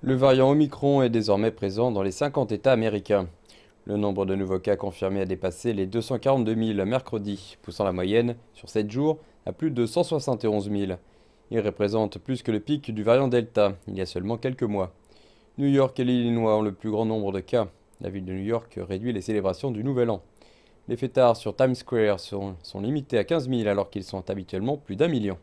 Le variant Omicron est désormais présent dans les 50 États américains. Le nombre de nouveaux cas confirmés a dépassé les 242 000 mercredi, poussant la moyenne, sur 7 jours, à plus de 171 000. Il représente plus que le pic du variant Delta, il y a seulement quelques mois. New York et l'Illinois ont le plus grand nombre de cas. La ville de New York réduit les célébrations du Nouvel An. Les fêtards sur Times Square sont, sont limités à 15 000 alors qu'ils sont habituellement plus d'un million.